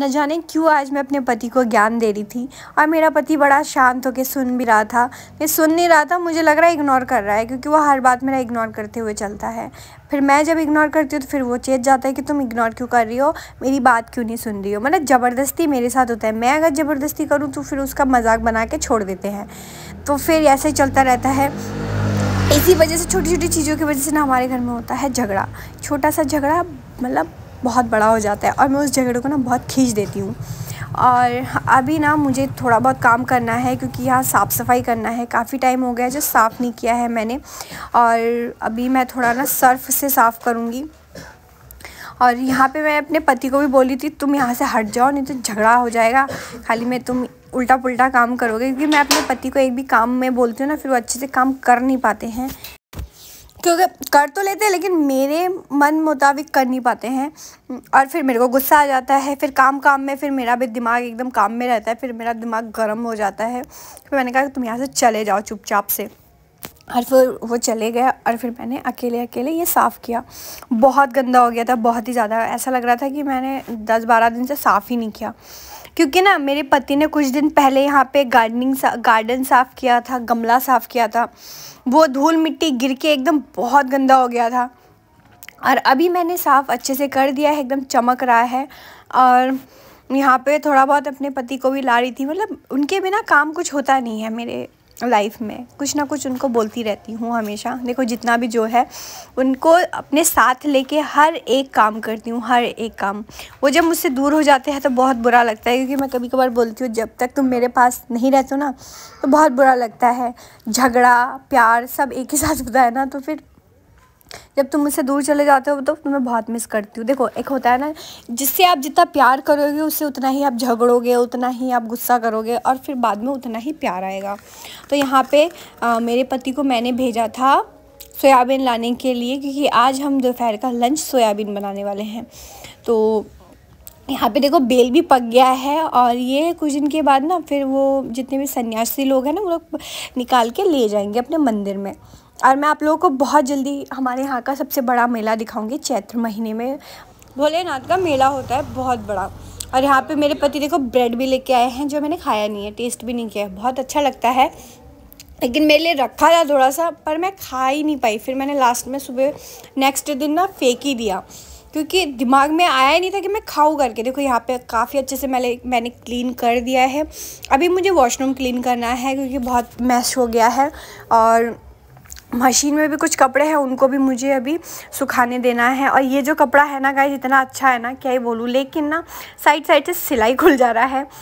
न जाने क्यों आज मैं अपने पति को ज्ञान दे रही थी और मेरा पति बड़ा शांत होकर सुन भी रहा था मैं सुन नहीं रहा था मुझे लग रहा है इग्नोर कर रहा है क्योंकि वो हर बात मेरा इग्नोर करते हुए चलता है फिर मैं जब इग्नोर करती हूँ तो फिर वो चेत जाता है कि तुम इग्नोर क्यों कर रही हो मेरी बात क्यों नहीं सुन रही हो मतलब ज़बरदस्ती मेरे साथ होता है मैं अगर ज़बरदस्ती करूँ तो फिर उसका मजाक बना के छोड़ देते हैं तो फिर ऐसे ही चलता रहता है इसी वजह से छोटी छोटी चीज़ों की वजह से ना हमारे घर में होता है झगड़ा छोटा सा झगड़ा मतलब बहुत बड़ा हो जाता है और मैं उस झगड़े को ना बहुत खींच देती हूँ और अभी ना मुझे थोड़ा बहुत काम करना है क्योंकि यहाँ साफ़ सफाई करना है काफ़ी टाइम हो गया जो साफ़ नहीं किया है मैंने और अभी मैं थोड़ा ना सर्फ से साफ़ करूँगी और यहाँ पे मैं अपने पति को भी बोली थी तुम यहाँ से हट जाओ नहीं तो झगड़ा हो जाएगा खाली मैं तुम उल्टा पुल्टा काम करोगे क्योंकि मैं अपने पति को एक भी काम में बोलती हूँ ना फिर वो अच्छे से काम कर नहीं पाते हैं क्योंकि कर तो लेते हैं लेकिन मेरे मन मुताबिक कर नहीं पाते हैं और फिर मेरे को गुस्सा आ जाता है फिर काम काम में फिर मेरा भी दिमाग एकदम काम में रहता है फिर मेरा दिमाग गर्म हो जाता है फिर मैंने कहा कि तुम यहाँ से चले जाओ चुपचाप से और फिर वो चले गया और फिर मैंने अकेले अकेले ये साफ़ किया बहुत गंदा हो गया था बहुत ही ज़्यादा ऐसा लग रहा था कि मैंने दस बारह दिन से साफ़ ही नहीं किया क्योंकि ना मेरे पति ने कुछ दिन पहले यहाँ पे गार्डनिंग सा, गार्डन साफ़ किया था गमला साफ़ किया था वो धूल मिट्टी गिर के एकदम बहुत गंदा हो गया था और अभी मैंने साफ़ अच्छे से कर दिया है एकदम चमक रहा है और यहाँ पे थोड़ा बहुत अपने पति को भी ला रही थी मतलब उनके बिना काम कुछ होता नहीं है मेरे लाइफ में कुछ ना कुछ उनको बोलती रहती हूँ हमेशा देखो जितना भी जो है उनको अपने साथ लेके हर एक काम करती हूँ हर एक काम वो जब मुझसे दूर हो जाते हैं तो बहुत बुरा लगता है क्योंकि मैं कभी कभार बोलती हूँ जब तक तुम मेरे पास नहीं रहते हो ना तो बहुत बुरा लगता है झगड़ा प्यार सब एक ही साथ होता है ना तो फिर जब तुम मुझसे दूर चले जाते हो तो तुम्हें बहुत मिस करती हूँ देखो एक होता है ना जिससे आप जितना प्यार करोगे उससे उतना ही आप झगड़ोगे उतना ही आप गुस्सा करोगे और फिर बाद में उतना ही प्यार आएगा तो यहाँ पे आ, मेरे पति को मैंने भेजा था सोयाबीन लाने के लिए क्योंकि आज हम दोपहर का लंच सोयाबीन बनाने वाले हैं तो यहाँ पे देखो बेल भी पक गया है और ये कुछ दिन के बाद ना फिर वो जितने भी सन्यासी लोग हैं ना वो लोग निकाल के ले जाएंगे अपने मंदिर में और मैं आप लोगों को बहुत जल्दी हमारे यहाँ का सबसे बड़ा मेला दिखाऊंगी चैत्र महीने में भोलेनाथ का मेला होता है बहुत बड़ा और यहाँ पे मेरे पति देखो ब्रेड भी लेके आए हैं जो मैंने खाया नहीं है टेस्ट भी नहीं किया है बहुत अच्छा लगता है लेकिन मेरे लिए रखा था थोड़ा सा पर मैं खा ही नहीं पाई फिर मैंने लास्ट में सुबह नेक्स्ट दिन ना फेंक ही दिया क्योंकि दिमाग में आया ही नहीं था कि मैं खाऊँ करके देखो यहाँ पे काफ़ी अच्छे से मैंने मैंने क्लीन कर दिया है अभी मुझे वॉशरूम क्लीन करना है क्योंकि बहुत मैस हो गया है और मशीन में भी कुछ कपड़े हैं उनको भी मुझे अभी सुखाने देना है और ये जो कपड़ा है ना गाइज इतना अच्छा है ना क्या ही बोलूँ लेकिन ना साइड साइड से सिलाई खुल जा रहा है